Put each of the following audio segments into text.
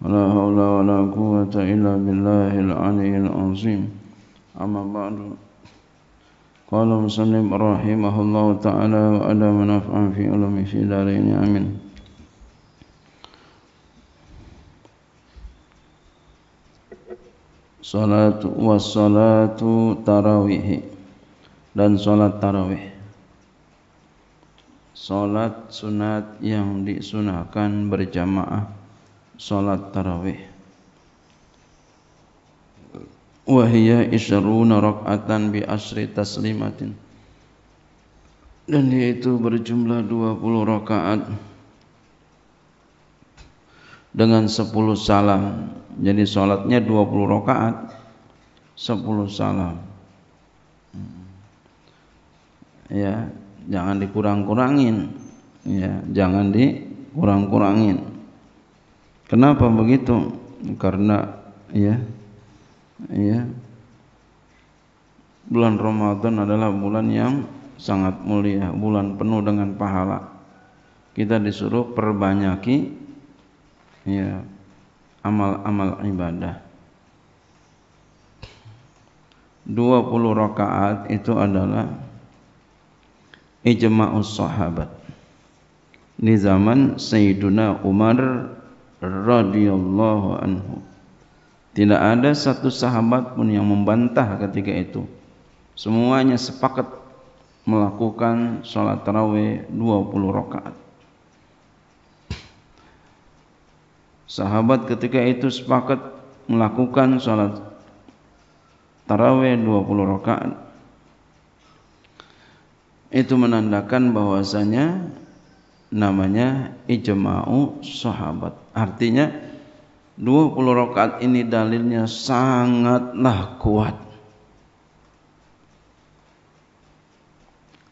ولا حول ولا قوة إلا بالله العلي العظيم أما بعد قال مسلم رحمه الله تعالى وألا منفعا في علم في دارين آمين Salat wassalatu tarawih dan salat tarawih salat sunat yang disunahkan berjamaah salat tarawih wa hiya isyruna rak'atan bi asri taslimatin dan yaitu berjumlah 20 rakaat dengan 10 salam jadi salatnya 20 rakaat 10 salam hmm. ya jangan dikurang-kurangin ya jangan dikurang-kurangin Kenapa begitu? Karena ya ya bulan Ramadan adalah bulan yang sangat mulia, bulan penuh dengan pahala. Kita disuruh perbanyaki ya amal-amal ibadah. 20 rakaat itu adalah ijma'us sahabat. Di zaman Sayyiduna Umar radhiyallahu anhu. Tidak ada satu sahabat pun yang membantah ketika itu. Semuanya sepakat melakukan sholat tarawih 20 rakaat. Sahabat ketika itu sepakat melakukan sholat tarawih 20 rakaat. Itu menandakan bahwasanya namanya ijma'u sahabat. Artinya 20 rakaat ini dalilnya sangatlah kuat.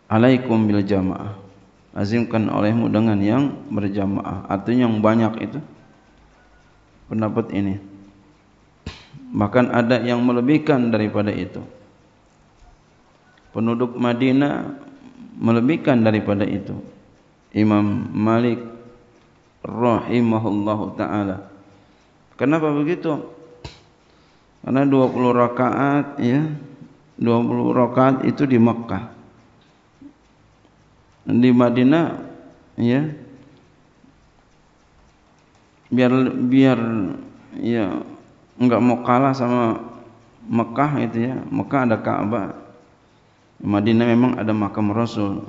Alaikum bil jamaah. Azimkan olehmu dengan yang berjamaah. Artinya yang banyak itu. Pendapat ini. Bahkan ada yang melebihkan daripada itu. Penduduk Madinah melebihkan daripada itu. Imam Malik rahimahullahu taala. Kenapa begitu? Karena 20 rakaat ya, 20 rakaat itu di Mekah. Di Madinah ya biar biar ya enggak mau kalah sama Mekah itu ya. Mekah ada Ka'bah. Madinah memang ada makam Rasul.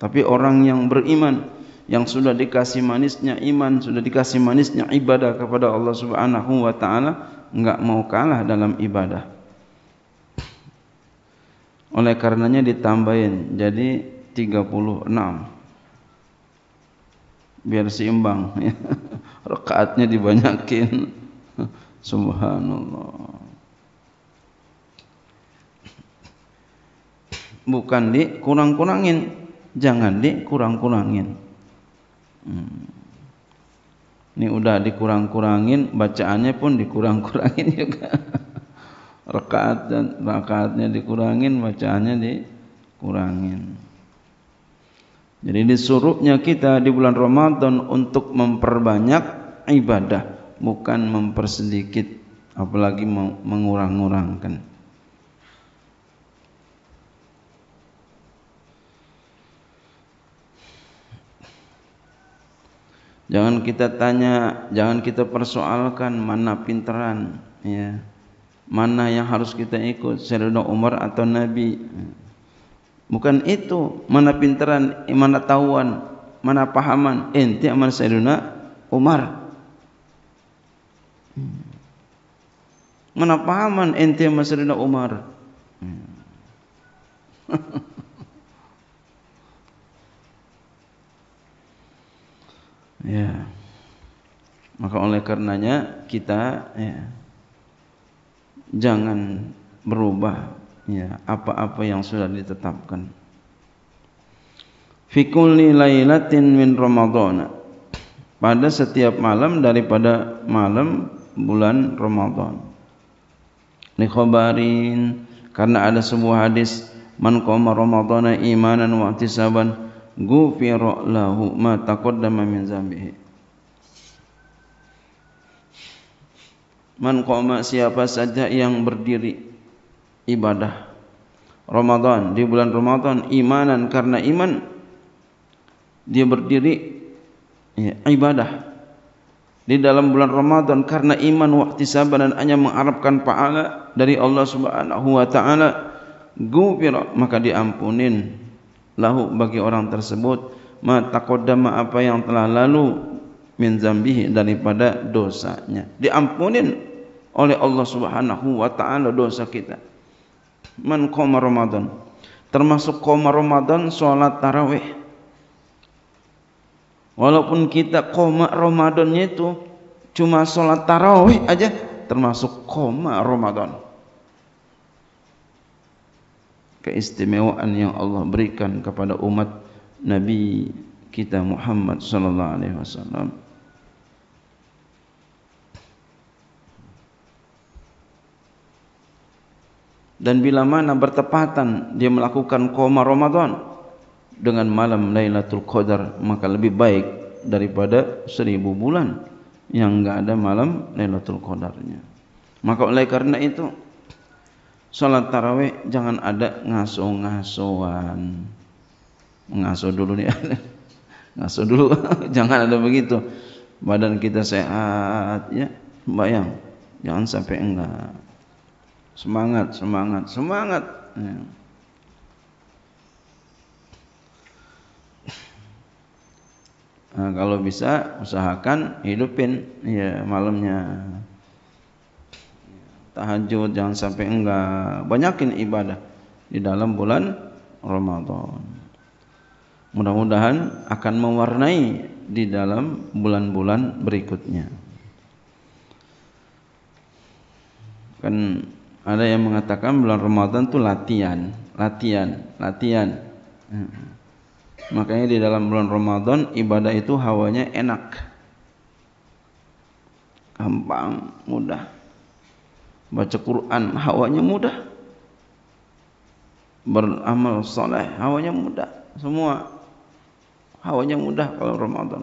Tapi orang yang beriman yang sudah dikasih manisnya iman, sudah dikasih manisnya ibadah kepada Allah Subhanahu wa taala enggak mau kalah dalam ibadah. Oleh karenanya ditambahin jadi 36. Biar seimbang ya. Rakaatnya dibanyakin. Subhanallah. Bukan dikurang-kurangin, jangan dikurang-kurangin. Hmm. Ini udah dikurang-kurangin, bacaannya pun dikurang-kurangin juga. Rakaat dan rakaatnya dikurangin, bacaannya dikurangin. Jadi disuruhnya kita di bulan Ramadan untuk memperbanyak ibadah, bukan mempersedikit apalagi mengurang-urangkan. Jangan kita tanya, jangan kita persoalkan mana pinteran, ya. Mana yang harus kita ikut, Sayyidina Umar atau Nabi. Bukan itu, mana pinteran, mana tahuan, mana pahaman, ente aman Sayyidina Umar. Mana pahaman ente aman Sayyidina Umar. Hmm. Ya. Maka oleh karenanya kita ya, jangan berubah ya, apa-apa yang sudah ditetapkan. Fi lailatin min Ramadhana. Pada setiap malam daripada malam bulan Ramadan. Li karena ada sebuah hadis man qama Ramadhana imanan wa ihtisaban gufira lahu ma taqaddama min zambihi man qama siapa saja yang berdiri ibadah Ramadan di bulan Ramadan imanan karena iman dia berdiri ya, ibadah di dalam bulan Ramadan karena iman waktu sabar dan hanya mengharapkan pahala dari Allah Subhanahu wa taala gufira maka diampunin lahu bagi orang tersebut ma taqaddama apa yang telah lalu min zambihi daripada dosanya. Diampunin oleh Allah Subhanahu wa taala dosa kita. Man qoma Ramadan. Termasuk qoma Ramadan salat tarawih. Walaupun kita koma Ramadannya itu cuma sholat tarawih aja termasuk koma Ramadan keistimewaan yang Allah berikan kepada umat Nabi kita Muhammad sallallahu alaihi wasallam. Dan bila mana bertepatan dia melakukan koma Ramadan dengan malam Lailatul Qadar maka lebih baik daripada seribu bulan yang enggak ada malam Lailatul Qadarnya. Maka oleh karena itu Sholat tarawih jangan ada ngaso-ngasoan. Ngaso dulu nih. ngaso dulu jangan ada begitu. Badan kita sehat ya. Bayang, jangan sampai enggak. Semangat, semangat, semangat. Ya. Nah, kalau bisa usahakan hidupin ya malamnya tahajud jangan sampai enggak banyakin ibadah di dalam bulan Ramadan mudah-mudahan akan mewarnai di dalam bulan-bulan berikutnya kan ada yang mengatakan bulan Ramadan itu latihan latihan latihan hmm. makanya di dalam bulan Ramadan ibadah itu hawanya enak gampang mudah Baca Quran hawanya mudah. Beramal soleh hawanya mudah. Semua hawanya mudah kalau Ramadan.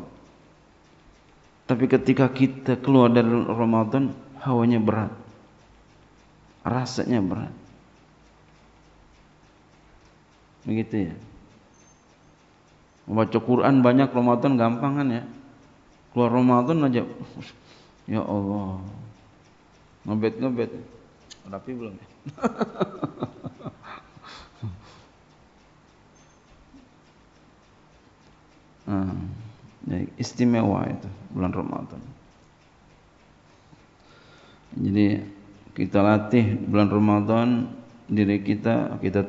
Tapi ketika kita keluar dari Ramadan, hawanya berat. Rasanya berat. Begitu ya. Membaca Quran banyak Ramadan gampangan ya. Keluar Ramadan aja. Ya Allah. Ngebet-ngebet. Rapi belum ya? Ah, istimewa itu bulan Ramadan. Jadi kita latih bulan Ramadan diri kita, kita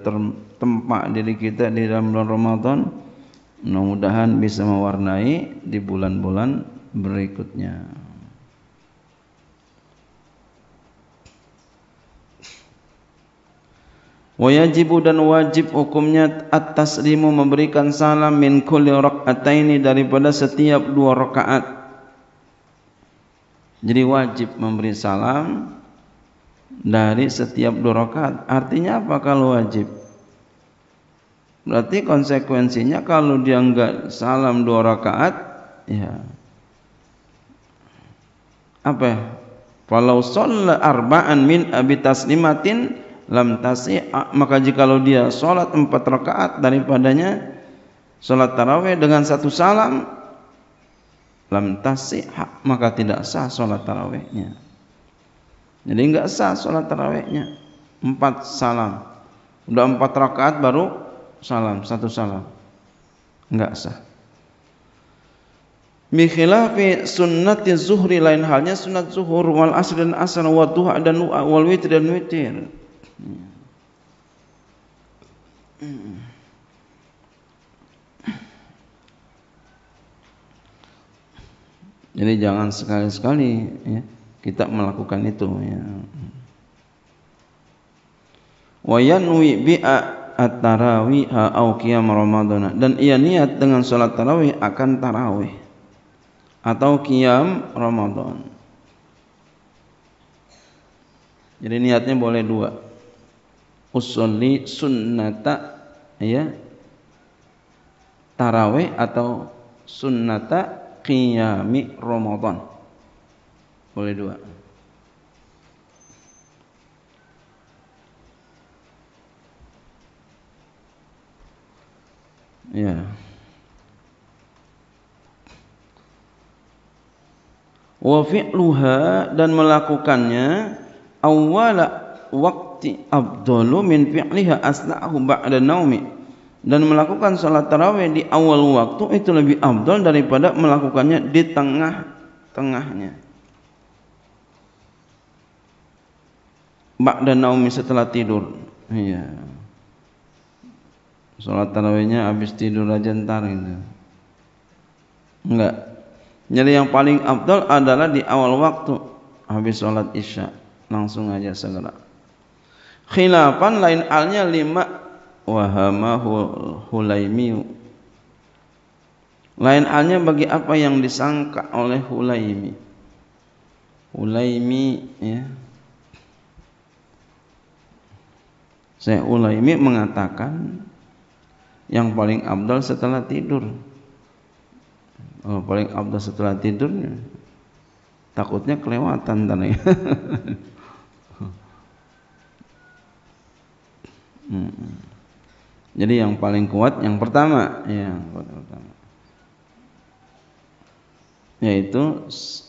tempat diri kita di dalam bulan Ramadan. Mudah-mudahan bisa mewarnai di bulan-bulan berikutnya. Wajibu dan wajib hukumnya atas taslimu memberikan salam min kulli rakaataini daripada setiap dua rakaat. Jadi wajib memberi salam dari setiap dua rakaat. Artinya apa kalau wajib? Berarti konsekuensinya kalau dia enggak salam dua rakaat, ya apa? Kalau ya? sholat arba'an min abi taslimatin lam tasi maka jikalau dia sholat empat rakaat daripadanya sholat taraweh dengan satu salam lam tasih maka tidak sah sholat tarawehnya jadi enggak sah sholat tarawehnya empat salam udah empat rakaat baru salam satu salam enggak sah bikhilafi sunnati zuhri lain halnya sunat zuhur wal asr dan asar wa duha dan wal witir dan witir jadi jangan sekali-sekali ya, kita melakukan itu ya. Wa yanwi bi at-tarawih au qiyam Ramadan dan ia niat dengan salat tarawih akan tarawih atau qiyam Ramadan. Jadi niatnya boleh dua usolli sunnata ya taraweh atau sunnata qiyami Ramadan. Boleh dua. Ya. Wa fi'luha dan melakukannya awwala waktu waqti afdalu min fi'liha asna'ahu ba'da naumi dan melakukan salat tarawih di awal waktu itu lebih abdul daripada melakukannya di tengah-tengahnya ba'da naumi setelah tidur iya salat tarawihnya habis tidur aja entar gitu enggak jadi yang paling abdul adalah di awal waktu habis salat isya langsung aja segera khilafan lain alnya lima wahama hulaimiu lain alnya bagi apa yang disangka oleh hulaimi hulaimi ya saya hulaimi mengatakan yang paling abdal setelah tidur oh, paling abdal setelah tidur takutnya kelewatan tadi Hmm. Jadi yang paling kuat yang pertama, ya, yang pertama. Yaitu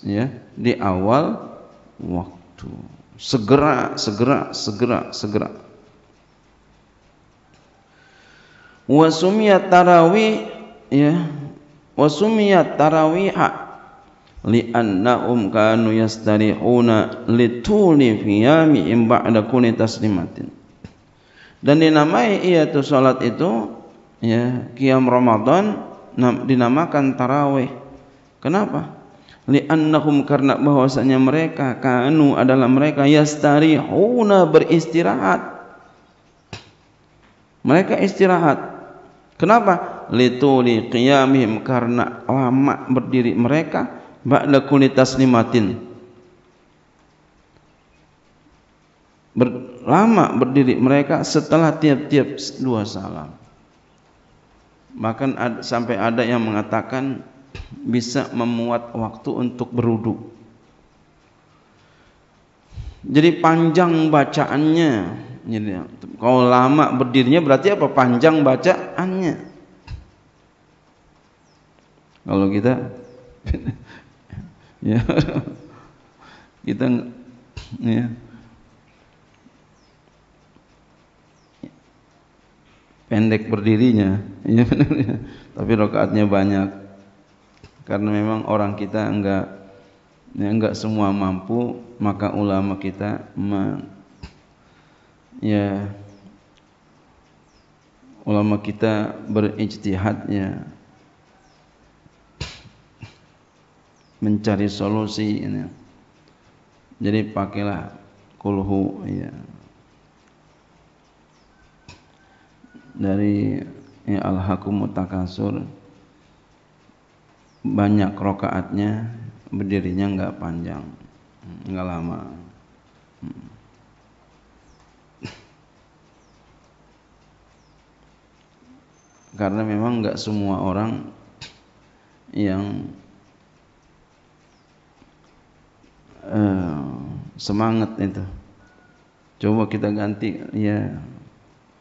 ya di awal waktu. Segera, segera, segera, segera. Wasumiyat tarawih ya wasumiyat tarawiha li'annahum kanu yastarihuna lituli fiyami ba'da kuni taslimatin dan dinamai ia tu salat itu ya qiyam ramadan dinamakan tarawih kenapa Li li'annahum karena bahwasanya mereka kanu adalah mereka yastarihuna beristirahat mereka istirahat kenapa Li tuli qiyamihim karena lama berdiri mereka ba'da kulli taslimatin lama berdiri mereka setelah tiap-tiap dua salam. Bahkan ada, sampai ada yang mengatakan bisa memuat waktu untuk berudu. Jadi panjang bacaannya. Jadi kalau lama berdirinya berarti apa? Panjang bacaannya. Kalau kita ya kita ya pendek berdirinya iya, ya. tapi rokaatnya banyak karena memang orang kita enggak ya enggak semua mampu maka ulama kita meng, ya ulama kita berijtihad ya mencari solusi ini, ya. jadi pakailah kulhu ya dari Al-Hakum Mutakasur banyak rokaatnya berdirinya nggak panjang nggak lama hmm. karena memang nggak semua orang yang uh, semangat itu coba kita ganti ya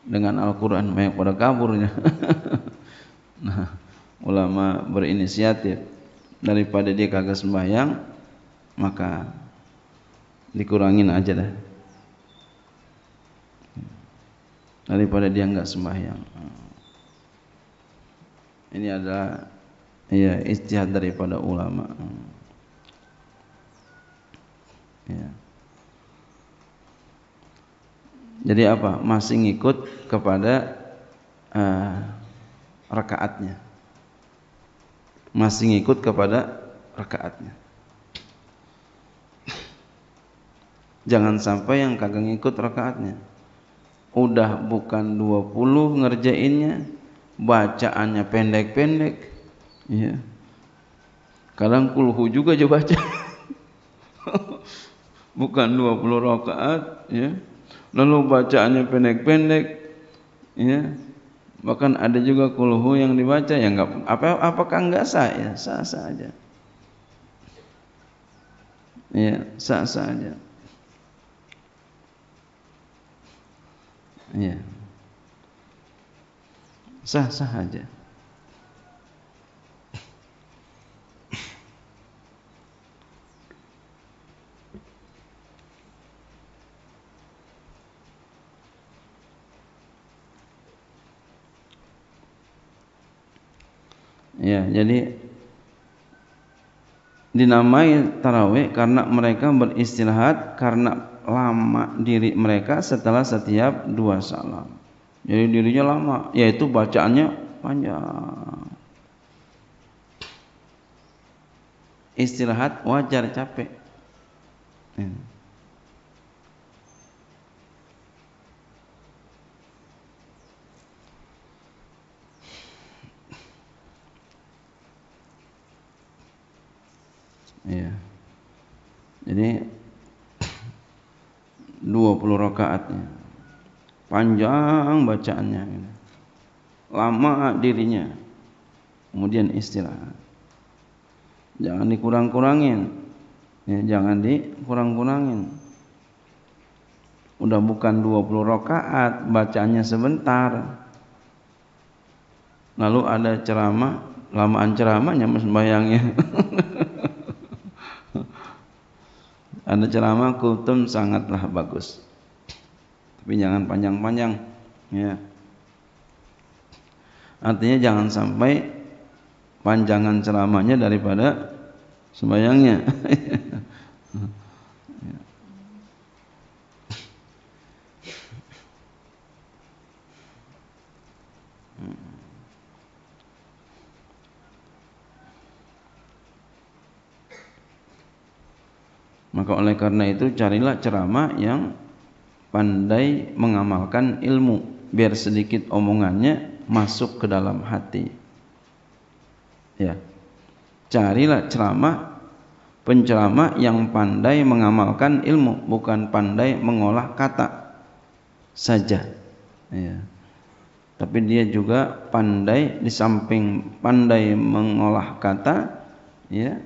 dengan Al-Quran banyak pada kaburnya nah ulama berinisiatif daripada dia kagak sembahyang maka dikurangin aja dah daripada dia nggak sembahyang ini adalah ya istihad daripada ulama ya jadi apa? Masih ngikut kepada uh, rakaatnya. Masih ngikut kepada rakaatnya. Jangan sampai yang kagak ngikut rakaatnya. Udah bukan 20 ngerjainnya, bacaannya pendek-pendek. Ya. Kadang kulhu juga aja baca. bukan 20 rakaat, ya lalu bacaannya pendek-pendek ya bahkan ada juga kulhu yang dibaca ya enggak apa apakah enggak sah ya sah sah aja ya sah sah aja ya sah sah aja jadi dinamai tarawih karena mereka beristirahat karena lama diri mereka setelah setiap dua salam. Jadi dirinya lama, yaitu bacaannya panjang. Istirahat wajar capek. ya. Jadi 20 rakaatnya. Panjang bacaannya Lama dirinya. Kemudian istirahat. Jangan dikurang-kurangin. Ya, jangan dikurang-kurangin. Udah bukan 20 rakaat, bacaannya sebentar. Lalu ada ceramah, lamaan ceramahnya mas bayangnya. Anda ceramah kultum sangatlah bagus. Tapi jangan panjang-panjang ya. Artinya jangan sampai panjangan ceramahnya daripada sembayangnya. Maka oleh karena itu carilah ceramah yang pandai mengamalkan ilmu biar sedikit omongannya masuk ke dalam hati. Ya. Carilah ceramah penceramah yang pandai mengamalkan ilmu bukan pandai mengolah kata saja. Ya. Tapi dia juga pandai di samping pandai mengolah kata ya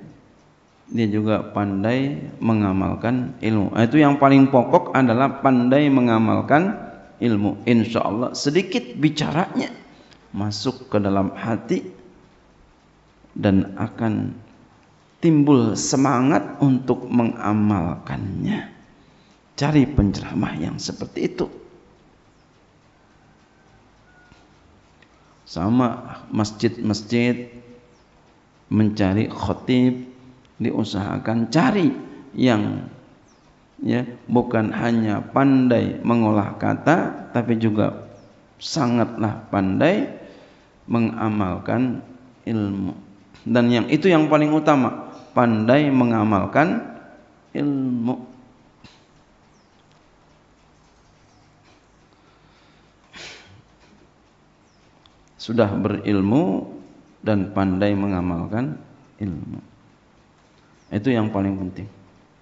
dia juga pandai mengamalkan ilmu. Nah, itu yang paling pokok adalah pandai mengamalkan ilmu. Insya Allah sedikit bicaranya masuk ke dalam hati dan akan timbul semangat untuk mengamalkannya. Cari penceramah yang seperti itu. Sama masjid-masjid mencari khotib diusahakan cari yang ya bukan hanya pandai mengolah kata tapi juga sangatlah pandai mengamalkan ilmu dan yang itu yang paling utama pandai mengamalkan ilmu sudah berilmu dan pandai mengamalkan ilmu itu yang paling penting.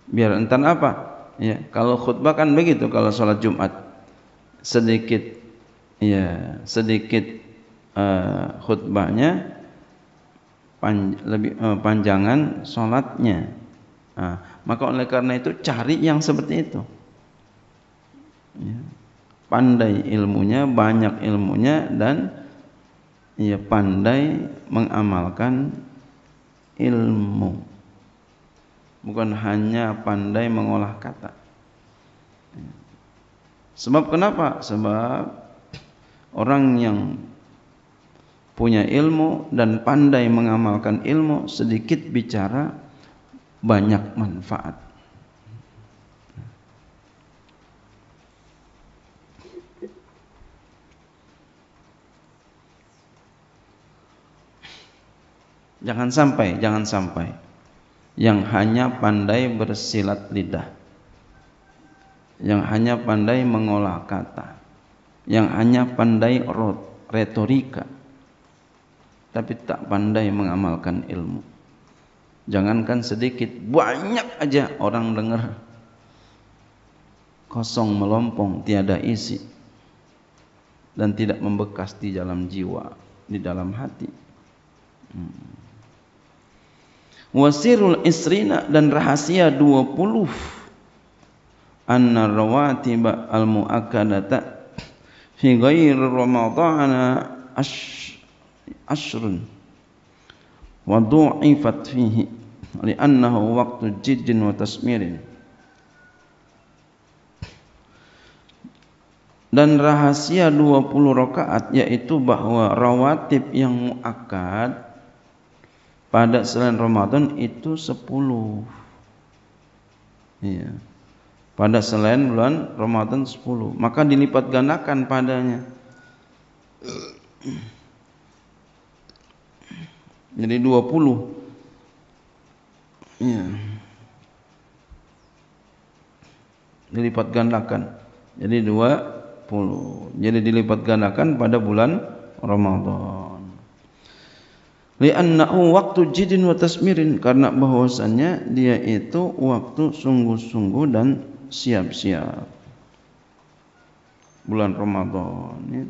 Biar entar apa? Ya, kalau khutbah kan begitu kalau sholat Jumat sedikit ya sedikit uh, khutbahnya pan, lebih uh, panjangan sholatnya. Nah, maka oleh karena itu cari yang seperti itu. Ya. Pandai ilmunya, banyak ilmunya dan ya pandai mengamalkan ilmu bukan hanya pandai mengolah kata. Sebab kenapa? Sebab orang yang punya ilmu dan pandai mengamalkan ilmu, sedikit bicara banyak manfaat. Jangan sampai, jangan sampai yang hanya pandai bersilat lidah yang hanya pandai mengolah kata yang hanya pandai retorika tapi tak pandai mengamalkan ilmu jangankan sedikit banyak aja orang dengar kosong melompong tiada isi dan tidak membekas di dalam jiwa di dalam hati hmm wasirul isrina dan rahasia 20 anna rawatiba al muakkadata fi ghairi Ramadhan ash, ashrun wa du'ifat fihi li'annahu waqtu jiddin wa tasmirin dan rahasia 20 rakaat yaitu bahwa rawatib yang muakkad pada selain Ramadan itu 10 iya pada selain bulan Ramadan 10 maka dilipat gandakan padanya jadi 20 iya dilipat gandakan jadi 20 jadi dilipat gandakan pada bulan Ramadan li'annahu waktu jidin wa tasmirin karena bahwasannya dia itu waktu sungguh-sungguh dan siap-siap bulan Ramadan ya.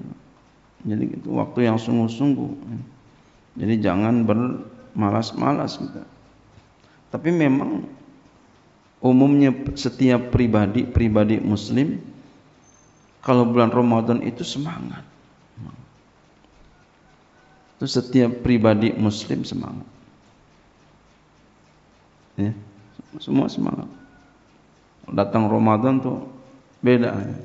jadi itu waktu yang sungguh-sungguh jadi jangan bermalas-malas kita gitu. tapi memang umumnya setiap pribadi pribadi muslim kalau bulan Ramadan itu semangat itu setiap pribadi muslim semangat ya semua semangat datang Ramadan tuh beda ya.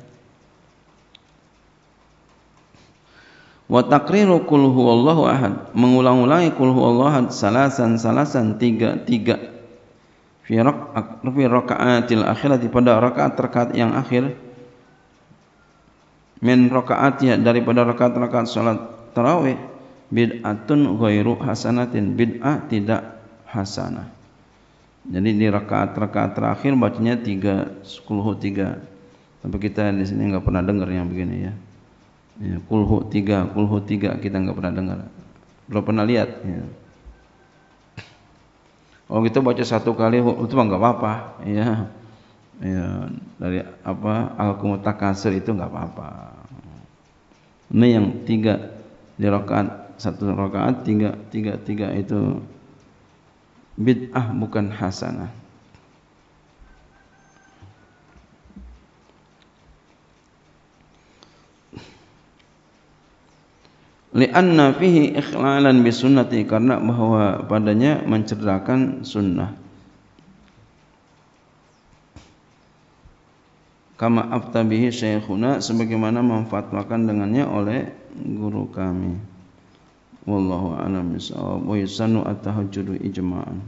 wa takriru qul huwallahu ahad mengulang-ulangi qul huwallahu ahad salasan salasan tiga tiga fi rakaatil akhirati pada rakaat terkait yang akhir min rakaatnya daripada rakaat-rakaat salat tarawih bid'atun ghairu hasanatin bid'ah tidak hasanah jadi di rakaat-rakaat terakhir bacanya tiga kulhu tiga tapi kita di sini nggak pernah dengar yang begini ya, ya kulhu tiga kulhu tiga kita nggak pernah dengar belum pernah lihat ya. Oh kita gitu baca satu kali oh, itu enggak nggak apa-apa ya ya dari apa al kasir itu nggak apa-apa ini yang tiga di rakaat satu rakaat tiga tiga tiga itu bid'ah bukan hasanah. Lianna fihi ikhlalan bi karena bahwa padanya mencerderakan sunnah. Kama aftabihi syekhuna sebagaimana memfatwakan dengannya oleh guru kami wallahu a'lam bisawab wa yusannu at-tahajjudu ijma'an